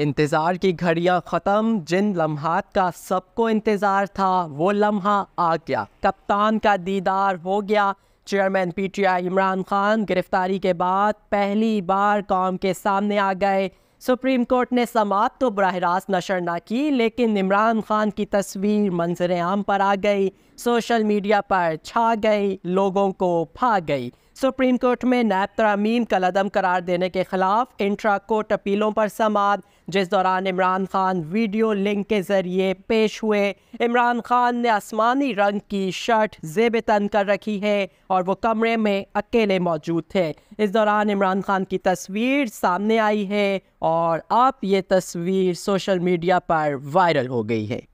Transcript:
इंतज़ार की घड़ियां ख़त्म जिन लम्हात का सबको इंतज़ार था वो लम्हा आ गया कप्तान का दीदार हो गया चेयरमैन पीटीआई इमरान खान गिरफ्तारी के बाद पहली बार कौम के सामने आ गए सुप्रीम कोर्ट ने समाप्त तो बरह रास्त नशर ना की लेकिन इमरान खान की तस्वीर मंजर आम पर आ गई सोशल मीडिया पर छा गई लोगों को फा गई सुप्रीम कोर्ट में नैब तरामीम का अदम करार देने के खिलाफ इंट्रा कोर्ट अपीलों पर समात जिस दौरान इमरान खान वीडियो लिंक के जरिए पेश हुए इमरान खान ने आसमानी रंग की शर्ट जेब तन कर रखी है और वो कमरे में अकेले मौजूद थे इस दौरान इमरान खान की तस्वीर सामने आई है और अब ये तस्वीर सोशल मीडिया पर वायरल हो गई है